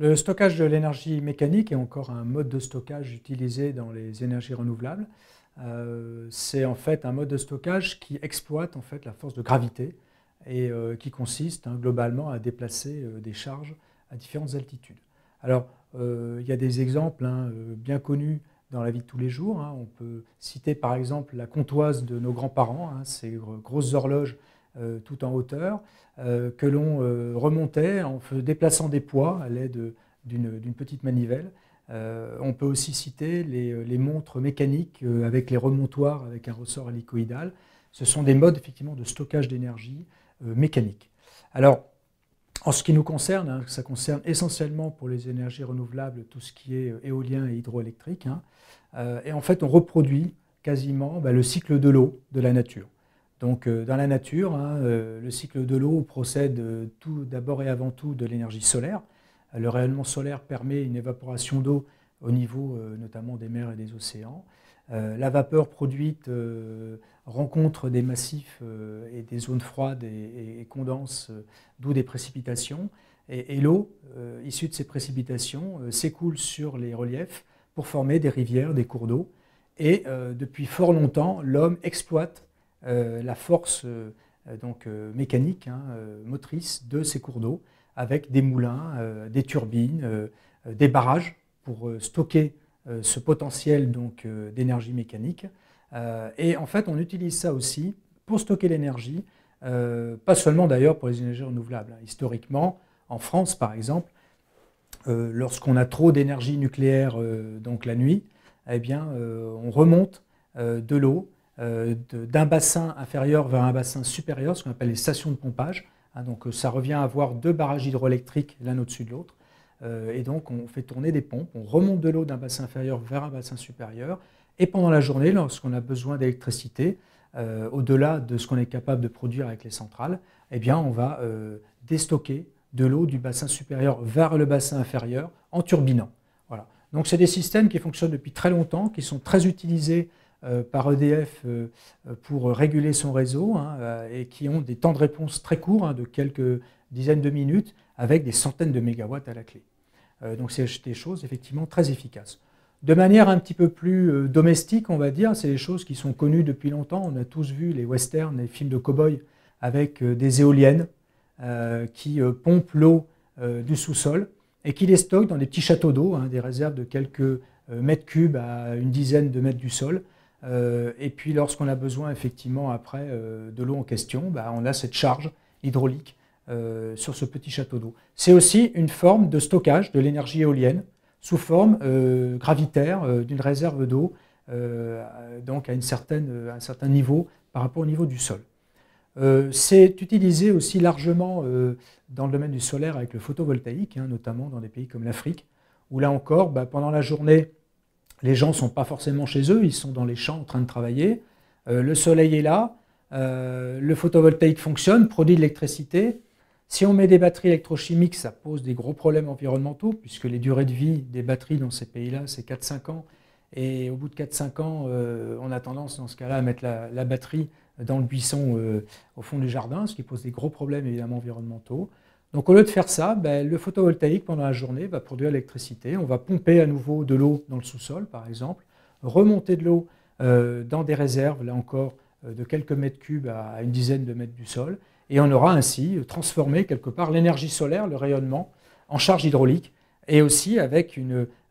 Le stockage de l'énergie mécanique est encore un mode de stockage utilisé dans les énergies renouvelables. Euh, c'est en fait un mode de stockage qui exploite en fait la force de gravité et euh, qui consiste hein, globalement à déplacer euh, des charges à différentes altitudes. Alors, il y a des exemples hein, bien connus dans la vie de tous les jours. Hein. On peut citer par exemple la comptoise de nos grands-parents, ces grosses horloges euh, tout en hauteur, euh, que l'on euh, remontait en déplaçant des poids à l'aide d'une petite manivelle. on peut aussi citer les, montres mécaniques avec les remontoirs avec un ressort hélicoïdal. Ce sont des modes effectivement de stockage d'énergie mécanique. Alors, en ce qui nous concerne, hein, ça concerne essentiellement pour les énergies renouvelables tout ce qui est éolien et hydroélectrique. Hein. et en fait, on reproduit quasiment bah, le cycle de l'eau de la nature. Donc euh, dans la nature, hein, euh, le cycle de l'eau procède euh, tout d'abord et avant tout de l'énergie solaire. Le rayonnement solaire permet une évaporation d'eau au niveau notamment des mers et des océans. la vapeur produite rencontre des massifs et des zones froides et, condense, d'où des précipitations. et l'eau issue de ces précipitations s'écoule sur les reliefs pour former des rivières, des cours d'eau. Et depuis fort longtemps, l'homme exploite euh, la force euh, donc, euh, mécanique, hein, motrice de ces cours d'eau avec des moulins, des turbines, des barrages pour stocker ce potentiel donc d'énergie mécanique. et en fait, on utilise ça aussi pour stocker l'énergie, pas seulement d'ailleurs pour les énergies renouvelables. Hein. Historiquement, en France par exemple, lorsqu'on a trop d'énergie nucléaire donc la nuit, eh bien, on remonte de l'eau euh, d'un bassin inférieur vers un bassin supérieur, ce qu'on appelle les stations de pompage. Hein, donc euh, ça revient à avoir deux barrages hydroélectriques l'un au-dessus de l'autre. Euh, et donc on fait tourner des pompes, on remonte de l'eau d'un bassin inférieur vers un bassin supérieur. Et pendant la journée, lorsqu'on a besoin d'électricité, au-delà de ce qu'on est capable de produire avec les centrales, eh bien on va déstocker de l'eau du bassin supérieur vers le bassin inférieur en turbinant. Voilà. Donc c'est des systèmes qui fonctionnent depuis très longtemps, qui sont très utilisés euh, par EDF euh, pour réguler son réseau hein, euh, et qui ont des temps de réponse très courts, hein, de quelques dizaines de minutes, avec des centaines de mégawatts à la clé. donc c'est des choses effectivement très efficaces. De manière un petit peu plus domestique, on va dire, c'est des choses qui sont connues depuis longtemps. On a tous vu les westerns, les films de cow-boys avec des éoliennes qui pompent l'eau du sous-sol et qui les stockent dans des petits châteaux d'eau, hein, des réserves de quelques mètres cubes à une dizaine de mètres du sol, euh, et puis lorsqu'on a besoin effectivement après euh, de l'eau en question, bah, on a cette charge hydraulique euh, sur ce petit château d'eau. C'est aussi une forme de stockage de l'énergie éolienne sous forme gravitaire d'une réserve d'eau, donc à, une certaine, un certain niveau par rapport au niveau du sol. c'est utilisé aussi largement dans le domaine du solaire avec le photovoltaïque, hein, notamment dans des pays comme l'Afrique, où là encore, bah, pendant la journée, les gens ne sont pas forcément chez eux, ils sont dans les champs en train de travailler. Euh, le soleil est là, euh, le photovoltaïque fonctionne, produit de l'électricité. Si on met des batteries électrochimiques, ça pose des gros problèmes environnementaux, puisque les durées de vie des batteries dans ces pays-là, c'est 4-5 ans. Et au bout de 4-5 ans, euh, on a tendance, dans ce cas-là, à mettre la, la, batterie dans le buisson au fond du jardin, ce qui pose des gros problèmes évidemment environnementaux. Donc au lieu de faire ça, ben, le photovoltaïque pendant la journée va produire l'électricité. On va pomper à nouveau de l'eau dans le sous-sol, par exemple, remonter de l'eau euh, dans des réserves, là encore, euh, de quelques mètres cubes à une dizaine de mètres du sol. Et on aura ainsi euh, transformé quelque part l'énergie solaire, le rayonnement, en charge hydraulique et aussi avec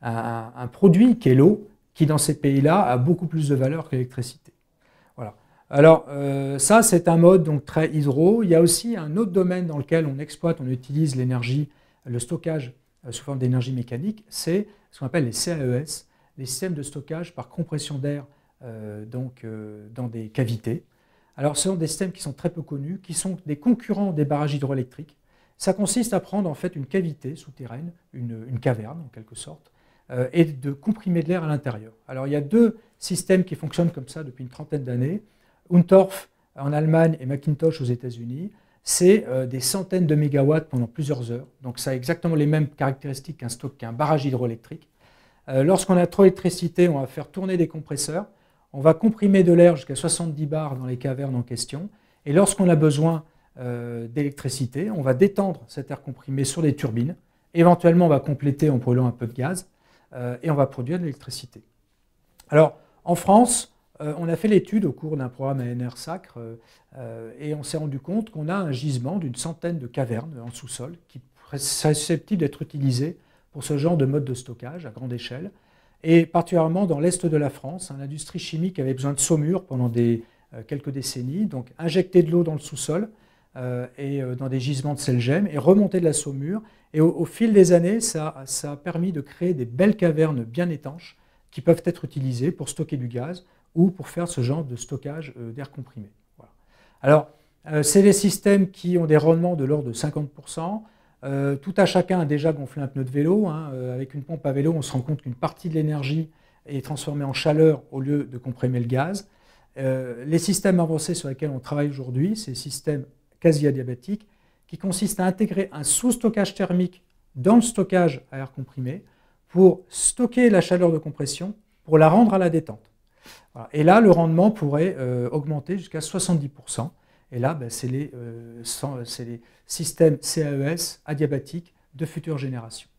un, un produit qui est l'eau, qui dans ces pays-là a beaucoup plus de valeur que l'électricité. Alors euh, ça, c'est un mode donc très hydro. Il y a aussi un autre domaine dans lequel on exploite, on utilise l'énergie, le stockage euh, sous forme d'énergie mécanique, c'est ce qu'on appelle les CAES, les systèmes de stockage par compression d'air euh, dans des cavités. Alors ce sont des systèmes qui sont très peu connus, qui sont des concurrents des barrages hydroélectriques. Ça consiste à prendre en fait une cavité souterraine, une, une caverne en quelque sorte, et de comprimer de l'air à l'intérieur. Alors il y a deux systèmes qui fonctionnent comme ça depuis une trentaine d'années. Untorf en Allemagne et Macintosh aux États-Unis, c'est euh, des centaines de mégawatts pendant plusieurs heures. Donc ça a exactement les mêmes caractéristiques qu'un stock, qu'un barrage hydroélectrique. Euh, lorsqu'on a trop d'électricité, on va faire tourner des compresseurs, on va comprimer de l'air jusqu'à 70 bars dans les cavernes en question, et lorsqu'on a besoin euh, d'électricité, on va détendre cet air comprimé sur des turbines, éventuellement on va compléter en brûlant un peu de gaz, et on va produire de l'électricité. Alors en France, euh, on a fait l'étude au cours d'un programme à Sacre euh, euh, et on s'est rendu compte qu'on a un gisement d'une centaine de cavernes en sous-sol qui sont susceptible d'être utilisé pour ce genre de mode de stockage à grande échelle. Et particulièrement dans l'est de la France, hein, l'industrie chimique avait besoin de saumure pendant quelques décennies, donc injecter de l'eau dans le sous-sol et dans des gisements de sel gemme et remonter de la saumure. Et au, fil des années, ça a permis de créer des belles cavernes bien étanches qui peuvent être utilisées pour stocker du gaz ou pour faire ce genre de stockage euh, d'air comprimé. Alors, euh, c'est des systèmes qui ont des rendements de l'ordre de 50%. Euh, tout à chacun a déjà gonflé un pneu de vélo. Hein. avec une pompe à vélo, on se rend compte qu'une partie de l'énergie est transformée en chaleur au lieu de comprimer le gaz. les systèmes avancés sur lesquels on travaille aujourd'hui, c'est les systèmes quasi adiabatiques, qui consistent à intégrer un sous-stockage thermique dans le stockage à air comprimé pour stocker la chaleur de compression pour la rendre à la détente. Et là, le rendement pourrait euh, augmenter jusqu'à 70%. Et là, ben, c'est les, euh, les, systèmes CAES adiabatiques de future génération.